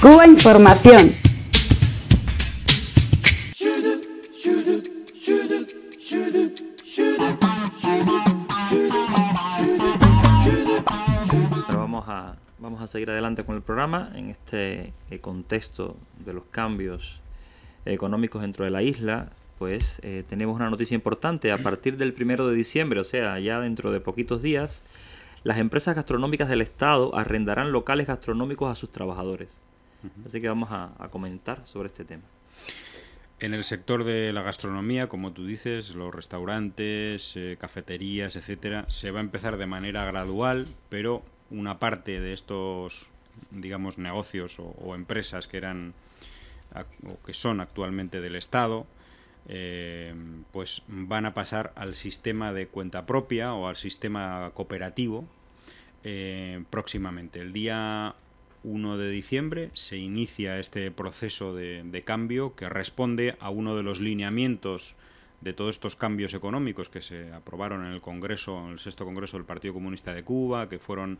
Cuba Información. vamos a, vamos a seguir adelante con el programa en este eh, contexto de los cambios económicos dentro de la isla. Pues eh, tenemos una noticia importante. A partir del primero de diciembre, o sea, ya dentro de poquitos días, las empresas gastronómicas del Estado arrendarán locales gastronómicos a sus trabajadores. Así que vamos a, comentar sobre este tema. En el sector de la gastronomía, como tú dices, los restaurantes, eh, cafeterías, etcétera, se va a empezar de manera gradual, pero una parte de estos, digamos, negocios o, empresas que eran o que son actualmente del Estado, eh, pues van a pasar al sistema de cuenta propia o al sistema cooperativo eh, próximamente. El día 1 de diciembre se inicia este proceso de, cambio que responde a uno de los lineamientos de todos estos cambios económicos que se aprobaron en el Congreso, en el sexto Congreso del Partido Comunista de Cuba, que fueron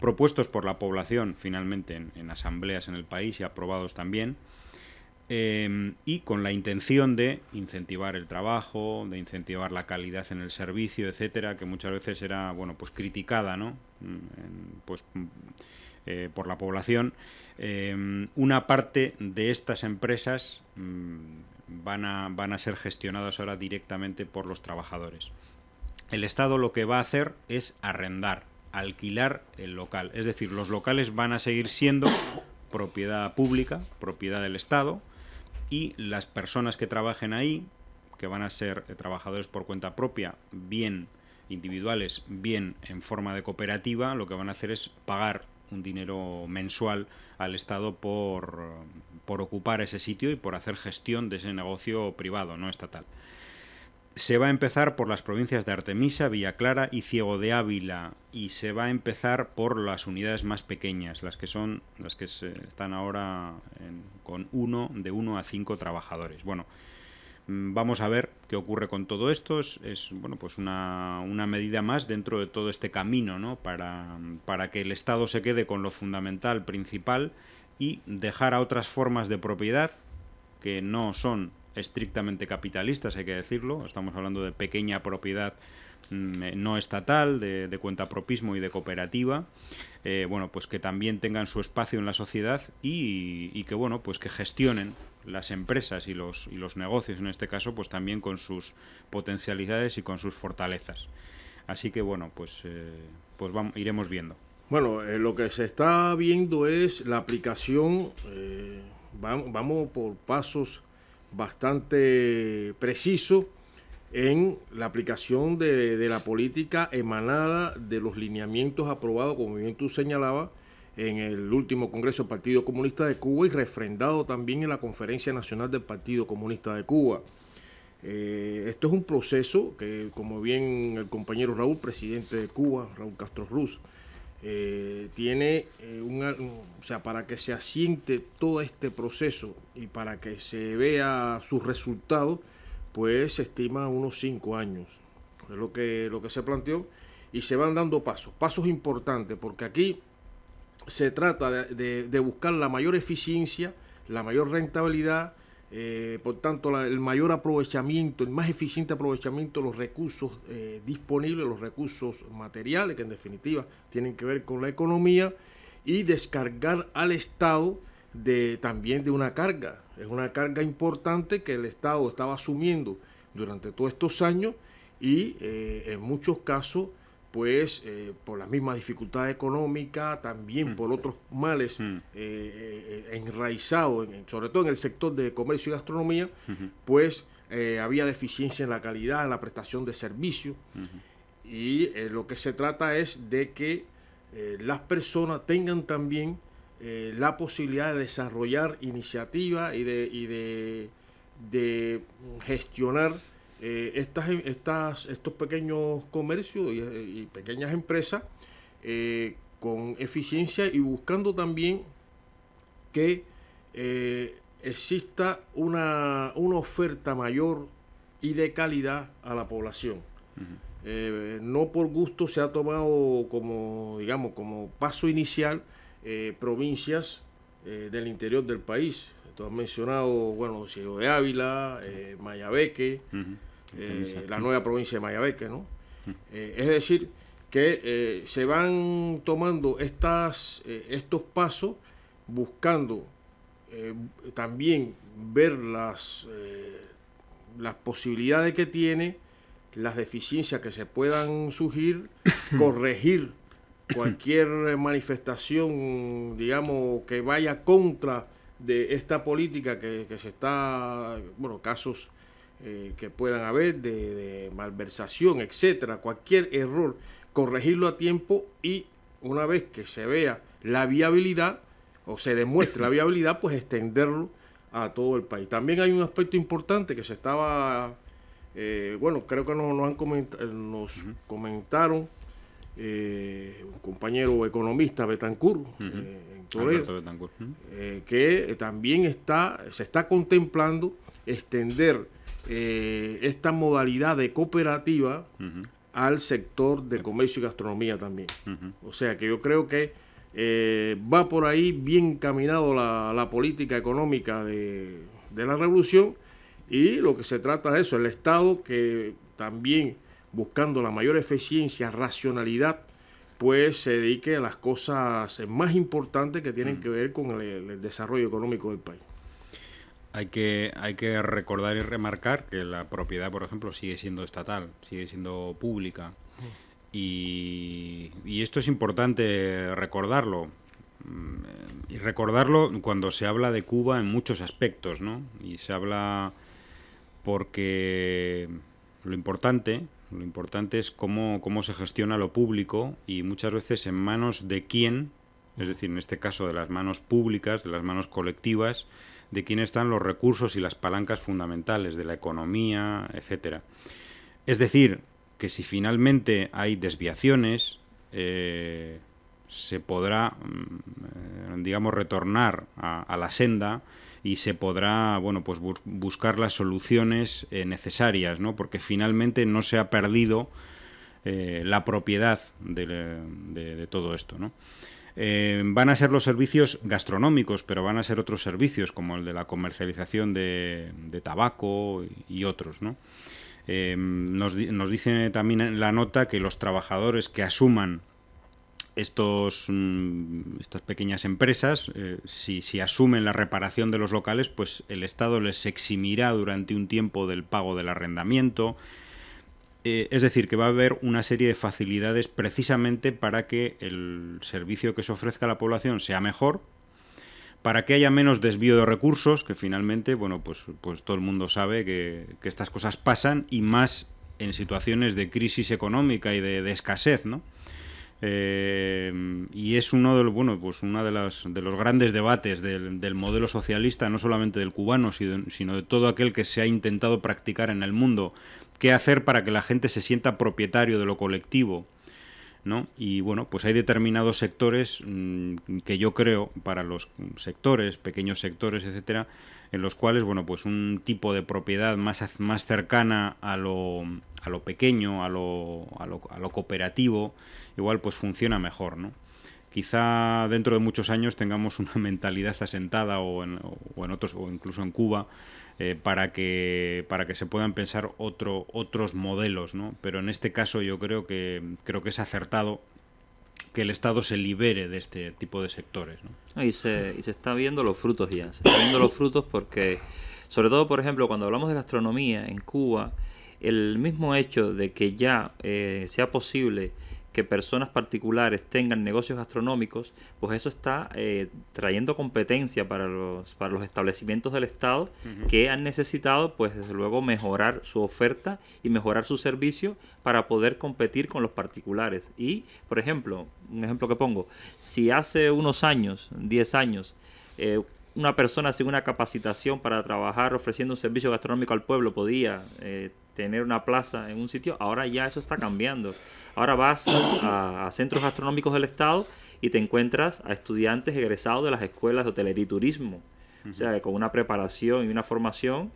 propuestos por la población finalmente en asambleas en el país y aprobados también. Em, y con la intención de incentivar el trabajo, de incentivar la calidad en el servicio, etcétera, que muchas veces era bueno pues criticada, ¿no? Mm, pues mm, eh, por la población. Em, una parte de estas empresas mm, van, a, van a ser gestionadas ahora directamente por los trabajadores. El Estado lo que va a hacer es arrendar, alquilar el local. Es decir, los locales van a seguir siendo propiedad pública, propiedad del Estado, y las personas que trabajen ahí, que van a ser eh, trabajadores por cuenta propia, bien individuales, bien en forma de cooperativa, lo que van a hacer es pagar un dinero mensual al Estado por, ocupar ese sitio y por hacer gestión de ese negocio privado, no estatal se va a empezar por las provincias de Artemisa, Villa Clara y Ciego de Ávila y se va a empezar por las unidades más pequeñas, las que son las que están ahora con uno de uno a cinco trabajadores. Bueno, mm, vamos a ver qué ocurre con todo esto, es, bueno, pues una, una, medida más dentro de todo este camino, ¿no? Para, para que el Estado se quede con lo fundamental, principal y dejar a otras formas de propiedad que no son estrictamente capitalistas, hay que decirlo. Estamos hablando de pequeña propiedad mm, eh, no estatal, de, cuentapropismo y de cooperativa, eh, bueno, pues que también tengan su espacio en la sociedad y, que, bueno, pues que gestionen las empresas y los, y los negocios, en este caso, pues también con sus potencialidades y con sus fortalezas. Así que, bueno, pues, eh, pues vamos, iremos viendo. Bueno, lo que se está viendo es la aplicación, vamos, vamos por pasos bastante preciso en la aplicación de, la política emanada de los lineamientos aprobados, como bien tú señalabas, en el último Congreso del Partido Comunista de Cuba y refrendado también en la Conferencia Nacional del Partido Comunista de Cuba. Eh, esto es un proceso que, como bien el compañero Raúl, presidente de Cuba, Raúl Castro Ruz, eh, tiene eh, un, o sea, para que se asiente todo este proceso y para que se vea sus resultados, pues se estima unos cinco años. Es lo que, lo que se planteó y se van dando pasos, pasos importantes, porque aquí se trata de buscar la mayor eficiencia, la mayor rentabilidad, eh, por tanto, el mayor aprovechamiento, el más eficiente aprovechamiento de los recursos eh, disponibles, los recursos materiales, que en definitiva tienen que ver con la economía, y descargar al Estado de, también de una carga. Es una carga importante que el Estado estaba asumiendo durante todos estos años y eh, en muchos casos pues eh, por las mismas dificultades económicas, también mm. por otros males mm. eh, eh, enraizados, sobre todo en el sector de comercio y gastronomía, pues había deficiencia en la calidad, en la prestación de servicios. Y lo que se trata es de que las personas tengan también la posibilidad de desarrollar iniciativas y de, de gestionar eh, estas, em, estas, estos pequeños comercios y, eh, pequeñas empresas eh, con eficiencia y buscando también que exista una, oferta mayor y de calidad a la población. no por gusto se ha tomado como, digamos, como paso inicial provincias del interior del país, Tú has mencionado, bueno, Don de Ávila, eh, Mayabeque, eh, la nueva provincia de Mayabeque, ¿no? Eh, es decir, que se van tomando estas, estos pasos buscando también ver las, las posibilidades que tiene, las deficiencias que se puedan surgir, corregir cualquier manifestación, digamos, que vaya contra de esta política que, se está, bueno, casos eh, que puedan haber de, malversación, etcétera, cualquier error, corregirlo a tiempo y una vez que se vea la viabilidad o se demuestre la viabilidad, pues extenderlo a todo el país. También hay un aspecto importante que se estaba, eh, bueno, creo que nos, han nos comentaron eh, un compañero economista Betancourt, eh, eh, que también está, se está contemplando extender esta modalidad de cooperativa al sector de comercio y gastronomía también. O sea que yo creo que va por ahí bien caminado la, la política económica de, de la revolución y lo que se trata de eso, el Estado que también buscando la mayor eficiencia, racionalidad, pues se dedique a las cosas más importantes que tienen mm. que ver con el, desarrollo económico del país. Hay que, hay que recordar y remarcar que la propiedad, por ejemplo, sigue siendo estatal, sigue siendo pública. Mm. Y, y esto es importante recordarlo, mm, y recordarlo cuando se habla de Cuba en muchos aspectos, ¿no? Y se habla porque lo importante lo importante es cómo, se gestiona lo público y muchas veces en manos de quién, es decir, en este caso de las manos públicas, de las manos colectivas, de quién están los recursos y las palancas fundamentales de la economía, etcétera. Es decir, que si finalmente hay desviaciones, eh, se podrá mm, digamos, retornar a, la senda y se podrá bueno pues buscar las soluciones eh, necesarias no porque finalmente no se ha perdido eh, la propiedad de, todo esto no eh, van a ser los servicios gastronómicos pero van a ser otros servicios como el de la comercialización de, tabaco y, otros no nos, nos dice también en la nota que los trabajadores que asuman estos, mm, estas pequeñas empresas, eh, si, asumen la reparación de los locales, pues el Estado les eximirá durante un tiempo del pago del arrendamiento. Eh, es decir, que va a haber una serie de facilidades precisamente para que el servicio que se ofrezca a la población sea mejor, para que haya menos desvío de recursos, que finalmente, bueno, pues, pues todo el mundo sabe que, estas cosas pasan y más en situaciones de crisis económica y de escasez, ¿no? Eh, y es uno de los, bueno, pues una de, las, de los grandes debates del, modelo socialista, no solamente del cubano, sino de todo aquel que se ha intentado practicar en el mundo. ¿Qué hacer para que la gente se sienta propietario de lo colectivo? ¿No? Y bueno, pues hay determinados sectores mm, que yo creo, para los sectores, pequeños sectores, etcétera, en los cuales, bueno, pues un tipo de propiedad más, más cercana a lo, a lo pequeño, a lo, a lo, cooperativo, igual pues funciona mejor, ¿no? quizá dentro de muchos años tengamos una mentalidad asentada o en, en otros o incluso en Cuba eh, para que para que se puedan pensar otro otros modelos ¿no? pero en este caso yo creo que creo que es acertado que el Estado se libere de este tipo de sectores. Y, se, y está viendo los frutos ya, se están viendo los frutos porque, sobre todo, por ejemplo, cuando hablamos de gastronomía en Cuba, el mismo hecho de que ya eh, sea posible que personas particulares tengan negocios gastronómicos, pues eso está eh, trayendo competencia para los, para los establecimientos del Estado que han necesitado, pues desde luego, mejorar su oferta y mejorar su servicio para poder competir con los particulares. Y, por ejemplo, un ejemplo que pongo, si hace unos años, 10 años, eh, una persona sin una capacitación para trabajar ofreciendo un servicio gastronómico al pueblo podía eh, tener una plaza en un sitio, ahora ya eso está cambiando. Ahora vas a, centros gastronómicos del Estado y te encuentras a estudiantes egresados de las escuelas de hotelería y turismo. O sea, con una preparación y una formación,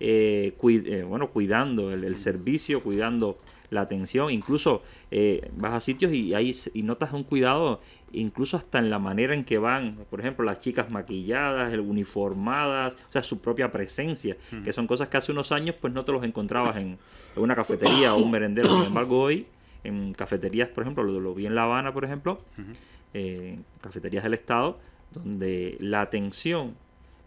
eh, eh, bueno, cuidando el, servicio, cuidando la atención, incluso eh, vas a sitios y, ahí, y notas un cuidado, incluso hasta en la manera en que van, por ejemplo, las chicas maquilladas, uniformadas, o sea, su propia presencia, que son cosas que hace unos años pues no te los encontrabas en, en una cafetería o un merendero, sin embargo hoy en cafeterías, por ejemplo, lo, vi en La Habana, por ejemplo, ...en eh, cafeterías del Estado, donde la atención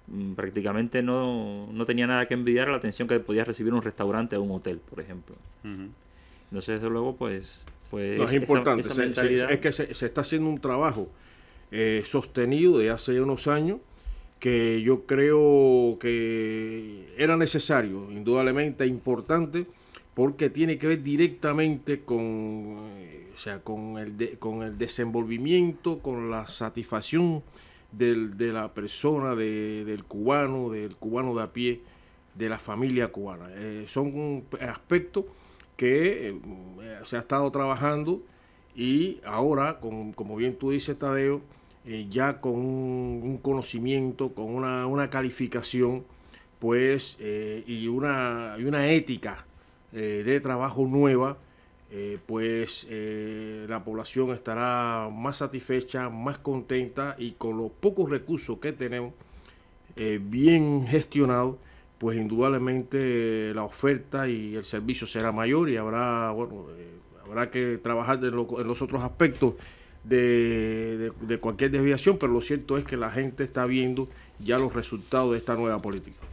mm, prácticamente no, tenía nada que envidiar a la atención que podías recibir un restaurante o un hotel, por ejemplo. Entonces, desde luego, pues... pues no, es importante, es que se, está haciendo un trabajo eh, sostenido de hace unos años que yo creo que era necesario, indudablemente importante, porque tiene que ver directamente con, eh, o sea, con, el, con el desenvolvimiento, con la satisfacción de la persona, del cubano, del cubano de a pie, de la familia cubana. Eh, son aspectos que eh, se ha estado trabajando y ahora, como bien tú dices, Tadeo, ya con un, conocimiento, con una, calificación, pues, y, una, y una ética eh, de trabajo nueva, eh, pues eh, la población estará más satisfecha, más contenta y con los pocos recursos que tenemos bien gestionados, pues indudablemente la oferta y el servicio será mayor y habrá, bueno, habrá que trabajar en, los otros aspectos de, cualquier desviación, pero lo cierto es que la gente está viendo ya los resultados de esta nueva política.